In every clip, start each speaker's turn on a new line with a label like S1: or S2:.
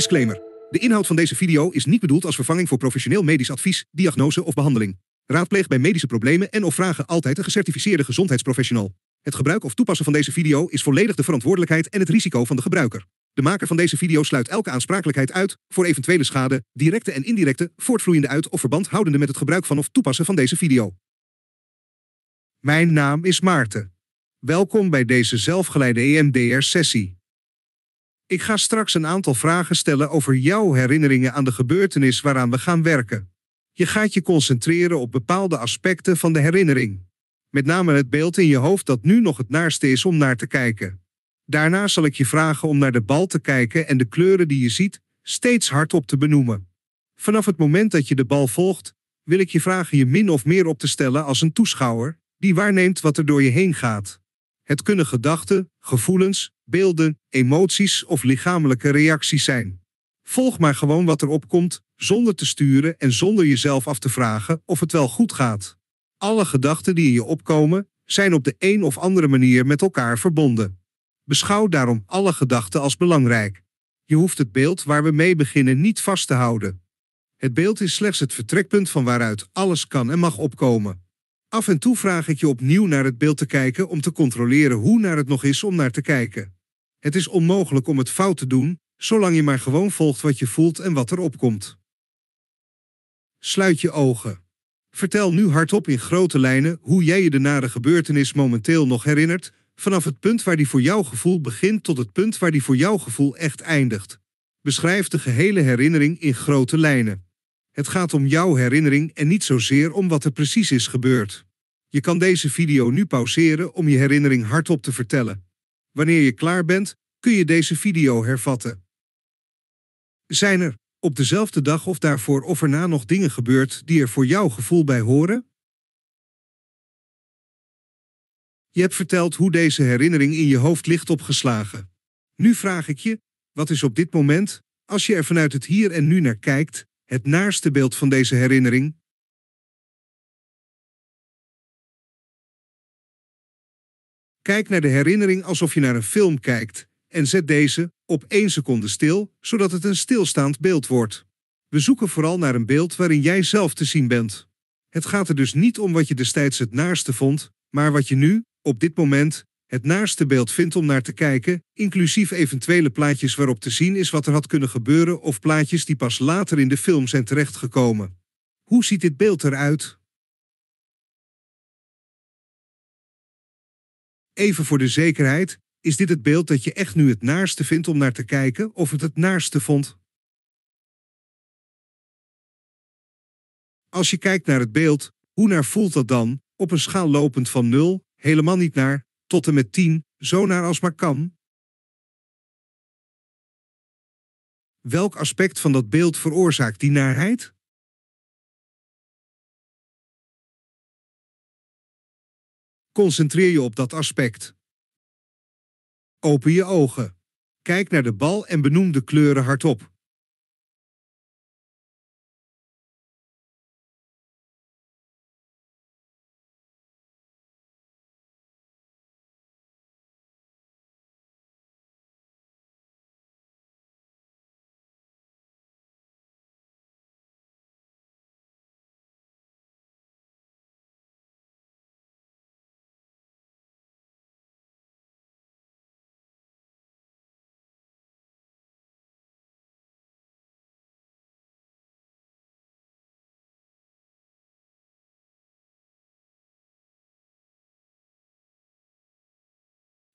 S1: Disclaimer. De inhoud van deze video is niet bedoeld als vervanging voor professioneel medisch advies, diagnose of behandeling. Raadpleeg bij medische problemen en of vragen altijd een gecertificeerde gezondheidsprofessional. Het gebruik of toepassen van deze video is volledig de verantwoordelijkheid en het risico van de gebruiker. De maker van deze video sluit elke aansprakelijkheid uit voor eventuele schade, directe en indirecte, voortvloeiende uit of verband houdende met het gebruik van of toepassen van deze video. Mijn naam is Maarten. Welkom bij deze zelfgeleide EMDR-sessie. Ik ga straks een aantal vragen stellen over jouw herinneringen aan de gebeurtenis waaraan we gaan werken. Je gaat je concentreren op bepaalde aspecten van de herinnering. Met name het beeld in je hoofd dat nu nog het naarste is om naar te kijken. Daarna zal ik je vragen om naar de bal te kijken en de kleuren die je ziet steeds hardop te benoemen. Vanaf het moment dat je de bal volgt, wil ik je vragen je min of meer op te stellen als een toeschouwer die waarneemt wat er door je heen gaat. Het kunnen gedachten, gevoelens, beelden, emoties of lichamelijke reacties zijn. Volg maar gewoon wat er opkomt, zonder te sturen en zonder jezelf af te vragen of het wel goed gaat. Alle gedachten die in je opkomen, zijn op de een of andere manier met elkaar verbonden. Beschouw daarom alle gedachten als belangrijk. Je hoeft het beeld waar we mee beginnen niet vast te houden. Het beeld is slechts het vertrekpunt van waaruit alles kan en mag opkomen. Af en toe vraag ik je opnieuw naar het beeld te kijken om te controleren hoe naar het nog is om naar te kijken. Het is onmogelijk om het fout te doen, zolang je maar gewoon volgt wat je voelt en wat er opkomt. Sluit je ogen. Vertel nu hardop in grote lijnen hoe jij je de nare gebeurtenis momenteel nog herinnert, vanaf het punt waar die voor jouw gevoel begint tot het punt waar die voor jouw gevoel echt eindigt. Beschrijf de gehele herinnering in grote lijnen. Het gaat om jouw herinnering en niet zozeer om wat er precies is gebeurd. Je kan deze video nu pauzeren om je herinnering hardop te vertellen. Wanneer je klaar bent, kun je deze video hervatten. Zijn er, op dezelfde dag of daarvoor of erna nog dingen gebeurd die er voor jouw gevoel bij horen? Je hebt verteld hoe deze herinnering in je hoofd ligt opgeslagen. Nu vraag ik je, wat is op dit moment, als je er vanuit het hier en nu naar kijkt, het naaste beeld van deze herinnering? Kijk naar de herinnering alsof je naar een film kijkt en zet deze op 1 seconde stil, zodat het een stilstaand beeld wordt. We zoeken vooral naar een beeld waarin jij zelf te zien bent. Het gaat er dus niet om wat je destijds het naaste vond, maar wat je nu, op dit moment, het naaste beeld vindt om naar te kijken, inclusief eventuele plaatjes waarop te zien is wat er had kunnen gebeuren of plaatjes die pas later in de film zijn terechtgekomen. Hoe ziet dit beeld eruit? Even voor de zekerheid, is dit het beeld dat je echt nu het naaste vindt om naar te kijken of het het naaste vond? Als je kijkt naar het beeld, hoe naar voelt dat dan, op een schaal lopend van 0, helemaal niet naar, tot en met 10, zo naar als maar kan?
S2: Welk aspect van dat beeld veroorzaakt die naarheid? Concentreer je op dat aspect. Open je ogen. Kijk naar de bal en benoem de kleuren hardop.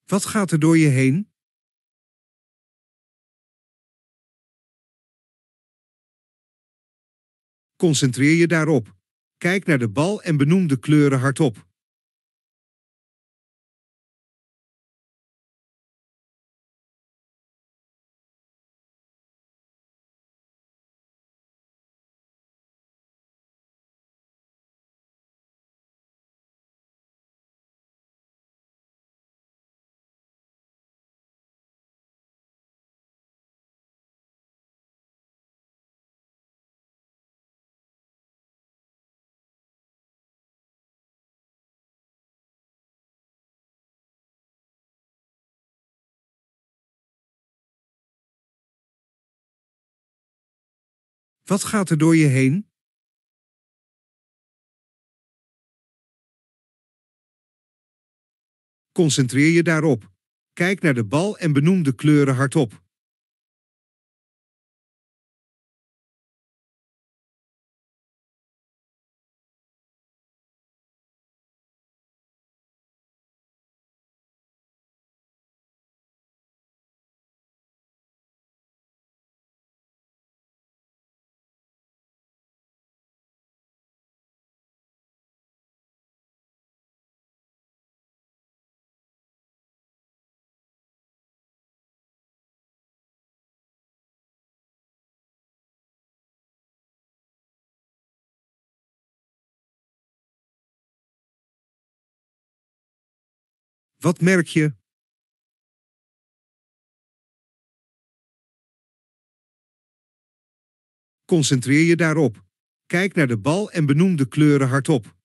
S2: Wat gaat er door je heen? Concentreer je daarop. Kijk naar de bal en benoem de kleuren hardop. Wat gaat er door je heen? Concentreer je daarop. Kijk naar de bal en benoem de kleuren hardop. Wat merk je? Concentreer je daarop. Kijk naar de bal en benoem de kleuren hardop.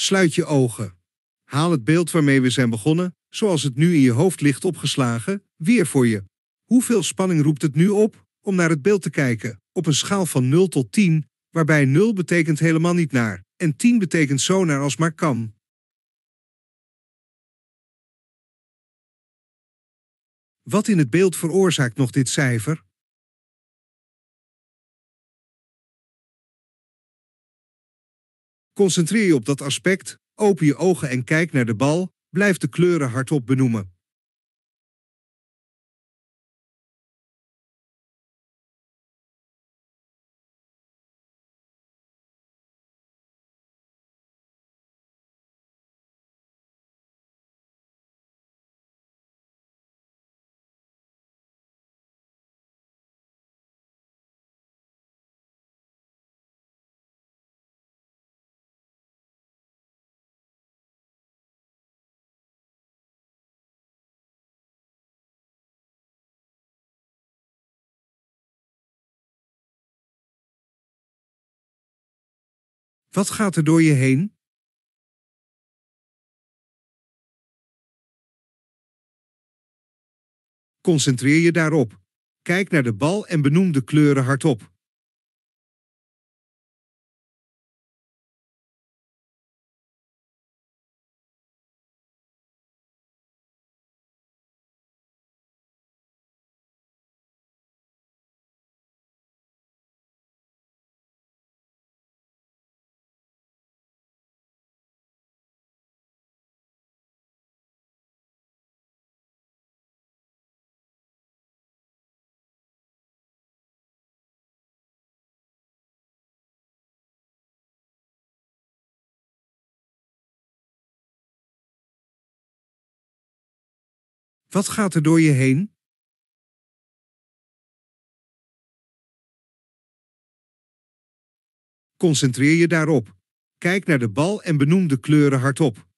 S1: Sluit je ogen. Haal het beeld waarmee we zijn begonnen, zoals het nu in je hoofd ligt opgeslagen, weer voor je. Hoeveel spanning roept het nu op om naar het beeld te kijken, op een schaal van 0 tot 10, waarbij 0 betekent helemaal niet naar en 10 betekent zo naar als maar kan?
S2: Wat in het beeld veroorzaakt nog dit cijfer? Concentreer je op dat aspect, open je ogen en kijk naar de bal, blijf de kleuren hardop benoemen. Wat gaat er door je heen? Concentreer je daarop. Kijk naar de bal en benoem de kleuren hardop. Wat gaat er door je heen? Concentreer je daarop. Kijk naar de bal en benoem de kleuren hardop.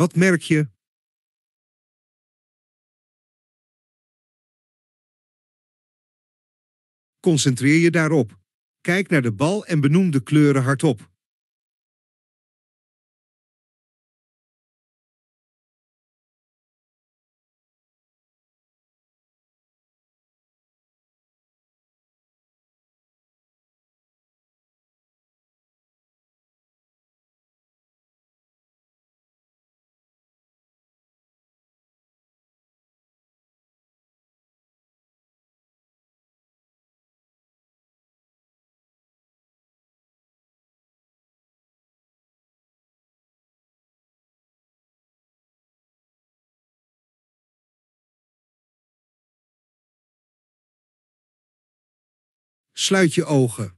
S2: Wat merk je? Concentreer je daarop. Kijk naar de bal en benoem de kleuren hardop.
S1: Sluit je ogen.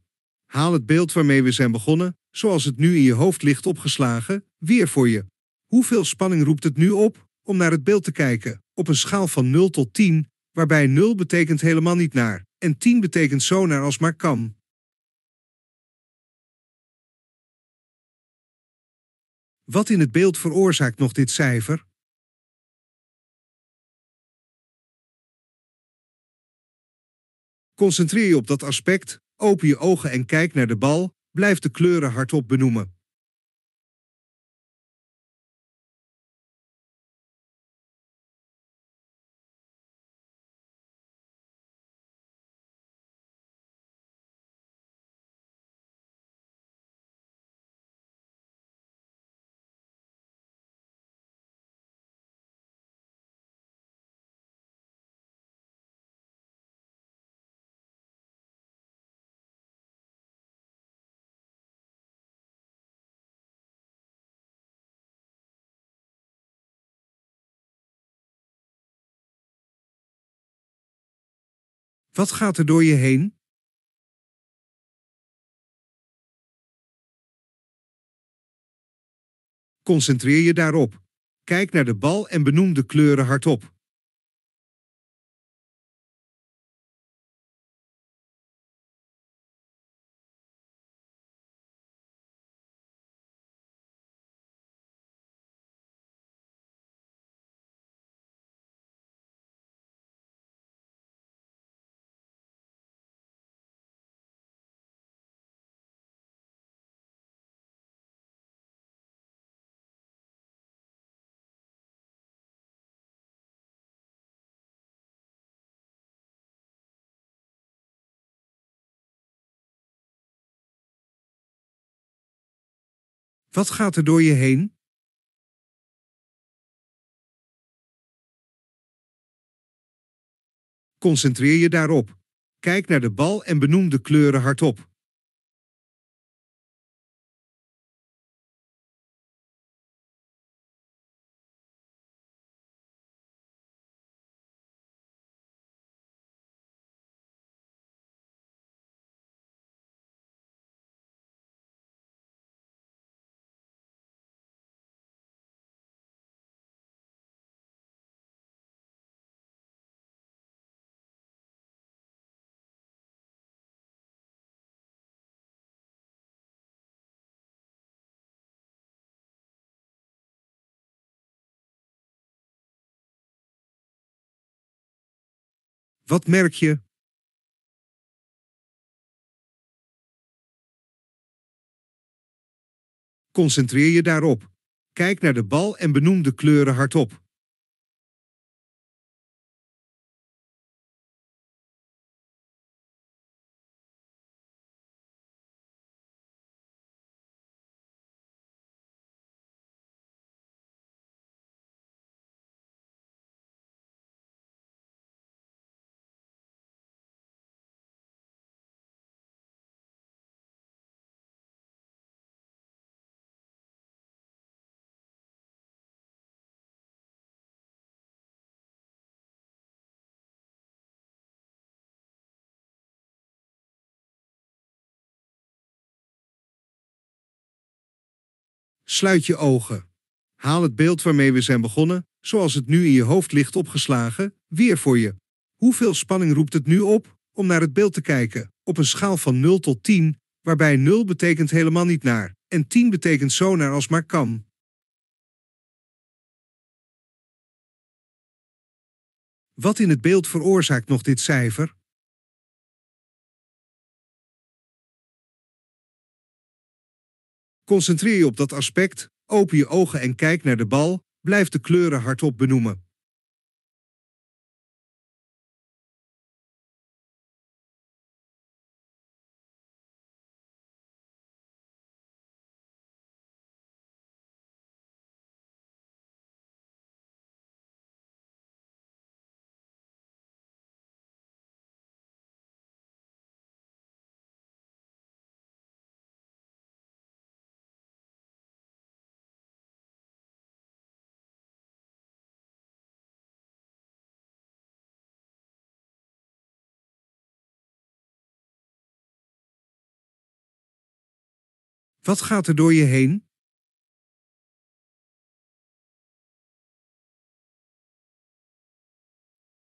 S1: Haal het beeld waarmee we zijn begonnen, zoals het nu in je hoofd ligt opgeslagen, weer voor je. Hoeveel spanning roept het nu op om naar het beeld te kijken, op een schaal van 0 tot 10, waarbij 0 betekent helemaal niet naar en 10 betekent zo naar als maar kan?
S2: Wat in het beeld veroorzaakt nog dit cijfer? Concentreer je op dat aspect, open je ogen en kijk naar de bal, blijf de kleuren hardop benoemen. Wat gaat er door je heen? Concentreer je daarop. Kijk naar de bal en benoem de kleuren hardop. Wat gaat er door je heen? Concentreer je daarop. Kijk naar de bal en benoem de kleuren hardop. Wat merk je? Concentreer je daarop. Kijk naar de bal en benoem de kleuren hardop.
S1: Sluit je ogen. Haal het beeld waarmee we zijn begonnen, zoals het nu in je hoofd ligt opgeslagen, weer voor je. Hoeveel spanning roept het nu op om naar het beeld te kijken, op een schaal van 0 tot 10, waarbij 0 betekent helemaal niet naar en 10 betekent zo naar als maar kan?
S2: Wat in het beeld veroorzaakt nog dit cijfer? Concentreer je op dat aspect, open je ogen en kijk naar de bal, blijf de kleuren hardop benoemen. Wat gaat er door je heen?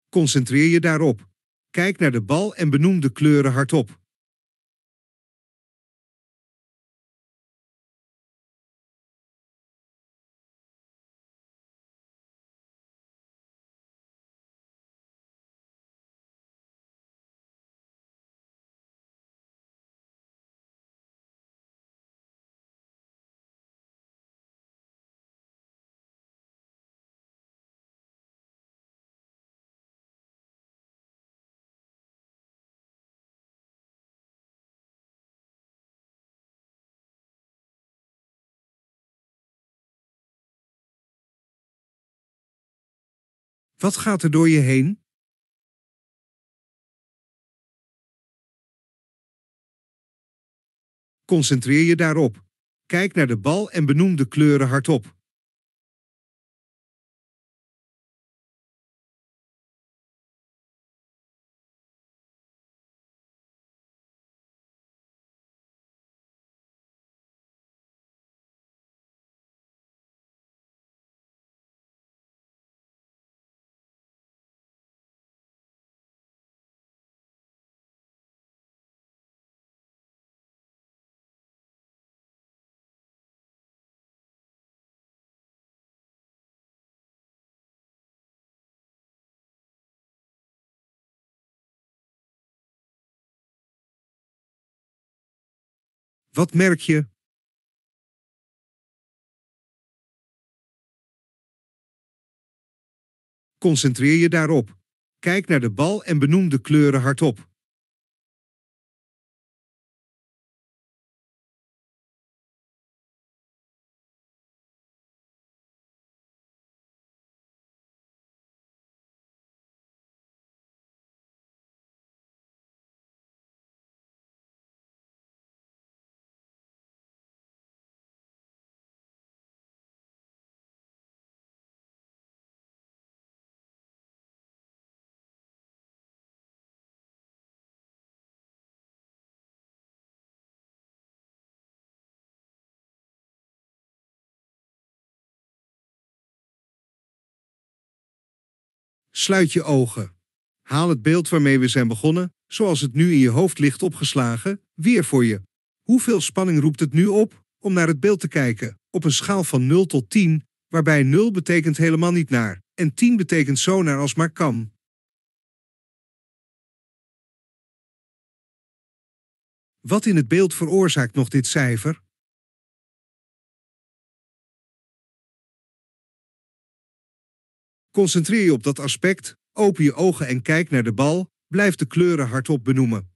S2: Concentreer je daarop. Kijk naar de bal en benoem de kleuren hardop. Wat gaat er door je heen? Concentreer je daarop. Kijk naar de bal en benoem de kleuren hardop. Wat merk je? Concentreer je daarop. Kijk naar de bal en benoem de kleuren hardop.
S1: Sluit je ogen. Haal het beeld waarmee we zijn begonnen, zoals het nu in je hoofd ligt opgeslagen, weer voor je. Hoeveel spanning roept het nu op om naar het beeld te kijken, op een schaal van 0 tot 10, waarbij 0 betekent helemaal niet naar en 10 betekent zo naar als maar kan?
S2: Wat in het beeld veroorzaakt nog dit cijfer? Concentreer je op dat aspect, open je ogen en kijk naar de bal, blijf de kleuren hardop benoemen.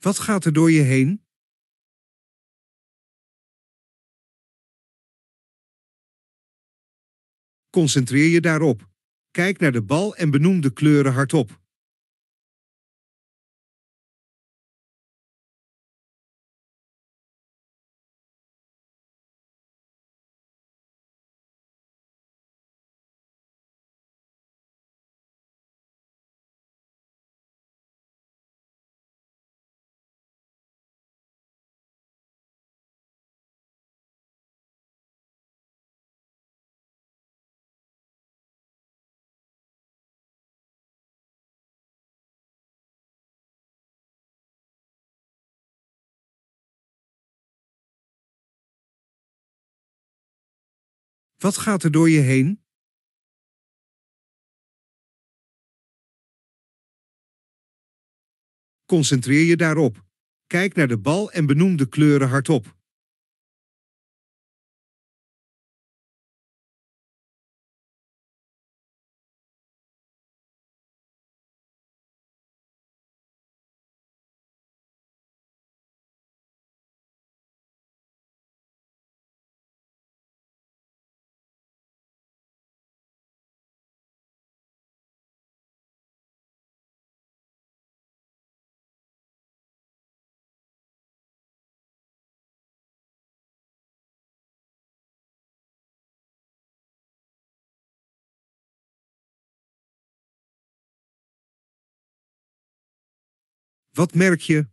S2: Wat gaat er door je heen? Concentreer je daarop. Kijk naar de bal en benoem de kleuren hardop. Wat gaat er door je heen? Concentreer je daarop. Kijk naar de bal en benoem de kleuren hardop. Wat merk je?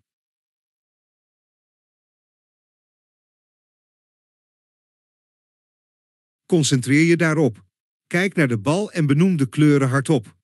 S2: Concentreer je daarop. Kijk naar de bal en benoem de kleuren hardop.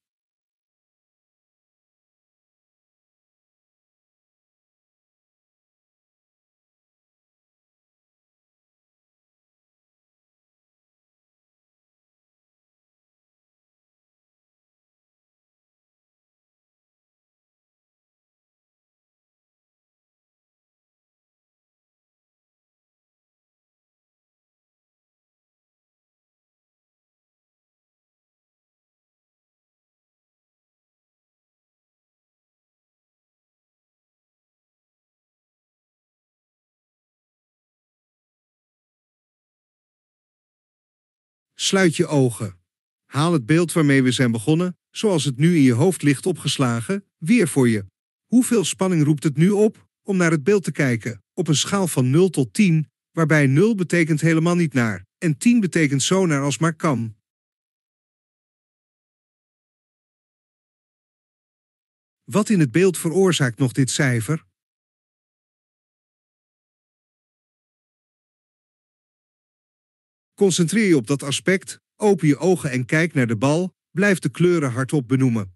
S1: Sluit je ogen. Haal het beeld waarmee we zijn begonnen, zoals het nu in je hoofd ligt opgeslagen, weer voor je. Hoeveel spanning roept het nu op om naar het beeld te kijken, op een schaal van 0 tot 10, waarbij 0 betekent helemaal niet naar en 10 betekent zo naar als maar kan?
S2: Wat in het beeld veroorzaakt nog dit cijfer? Concentreer je op dat aspect, open je ogen en kijk naar de bal, blijf de kleuren hardop benoemen.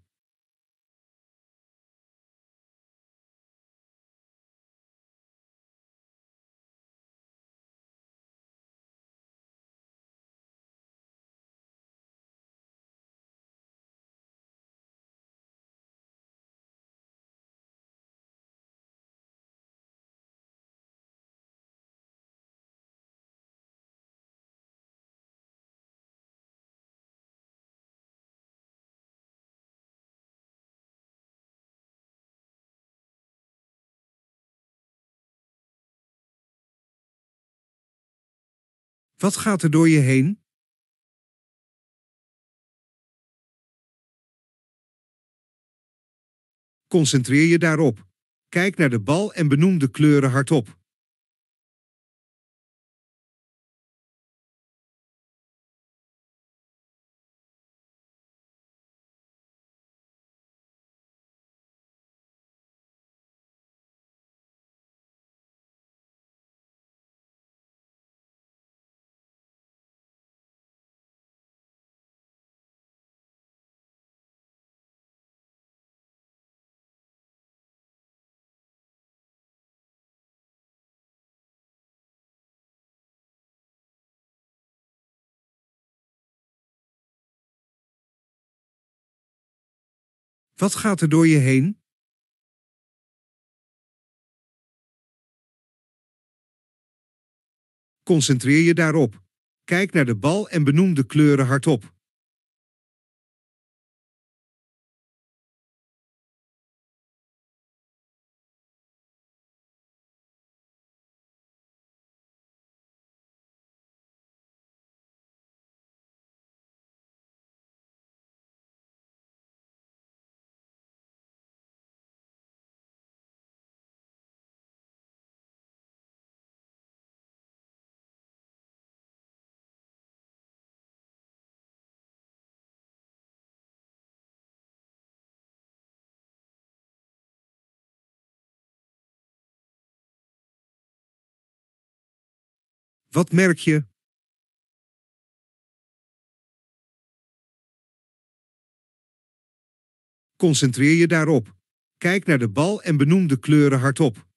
S2: Wat gaat er door je heen? Concentreer je daarop. Kijk naar de bal en benoem de kleuren hardop. Wat gaat er door je heen? Concentreer je daarop. Kijk naar de bal en benoem de kleuren hardop. Wat merk je? Concentreer je daarop. Kijk naar de bal en benoem de kleuren hardop.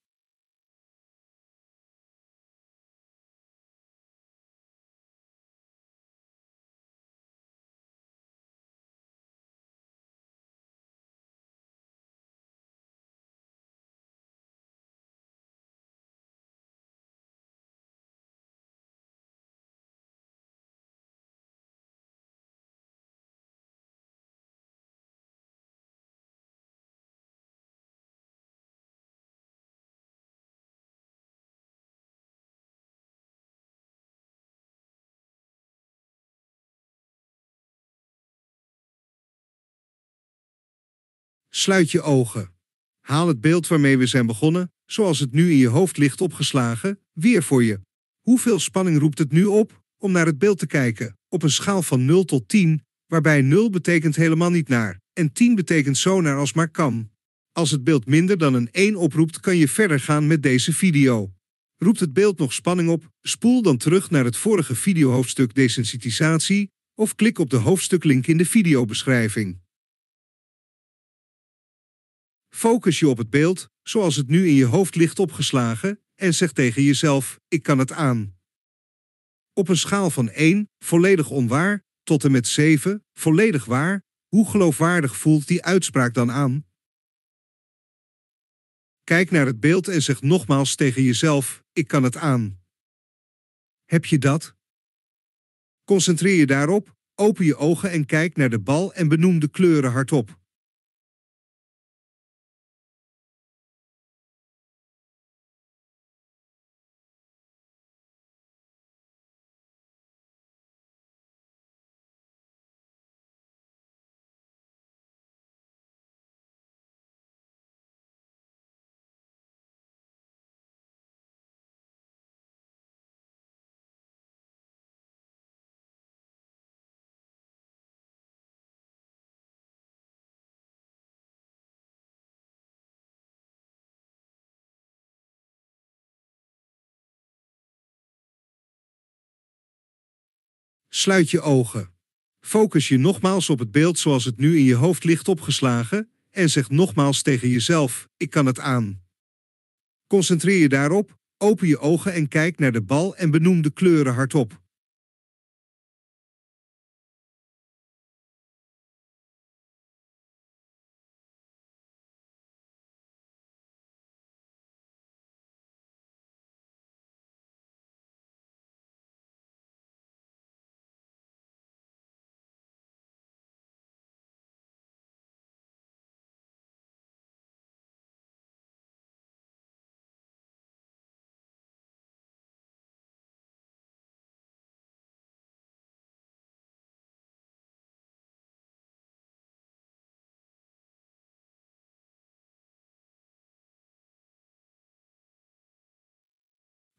S1: Sluit je ogen. Haal het beeld waarmee we zijn begonnen, zoals het nu in je hoofd ligt opgeslagen, weer voor je. Hoeveel spanning roept het nu op om naar het beeld te kijken, op een schaal van 0 tot 10, waarbij 0 betekent helemaal niet naar en 10 betekent zo naar als maar kan. Als het beeld minder dan een 1 oproept, kan je verder gaan met deze video. Roept het beeld nog spanning op, spoel dan terug naar het vorige videohoofdstuk desensitisatie of klik op de hoofdstuklink in de videobeschrijving. Focus je op het beeld, zoals het nu in je hoofd ligt opgeslagen, en zeg tegen jezelf: Ik kan het aan. Op een schaal van 1, volledig onwaar, tot en met 7, volledig waar, hoe geloofwaardig voelt die uitspraak dan aan? Kijk naar het beeld en zeg nogmaals tegen jezelf: Ik kan het aan. Heb je dat? Concentreer je daarop, open je ogen en kijk naar de bal en
S2: benoem de kleuren hardop.
S1: Sluit je ogen. Focus je nogmaals op het beeld zoals het nu in je hoofd ligt opgeslagen en zeg nogmaals tegen jezelf: Ik kan het aan. Concentreer je daarop, open je ogen en kijk naar de bal en benoem de kleuren hardop.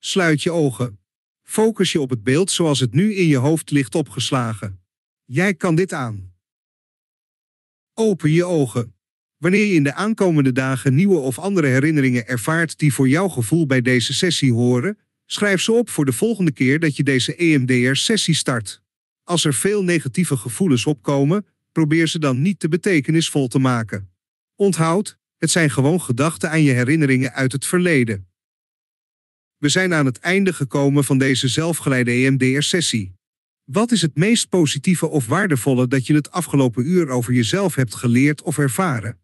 S1: Sluit je ogen. Focus je op het beeld zoals het nu in je hoofd ligt opgeslagen. Jij kan dit aan. Open je ogen. Wanneer je in de aankomende dagen nieuwe of andere herinneringen ervaart die voor jouw gevoel bij deze sessie horen, schrijf ze op voor de volgende keer dat je deze EMDR-sessie start. Als er veel negatieve gevoelens opkomen, probeer ze dan niet te betekenisvol te maken. Onthoud, het zijn gewoon gedachten aan je herinneringen uit het verleden. We zijn aan het einde gekomen van deze zelfgeleide EMDR-sessie. Wat is het meest positieve of waardevolle dat je het afgelopen uur over jezelf hebt geleerd of ervaren?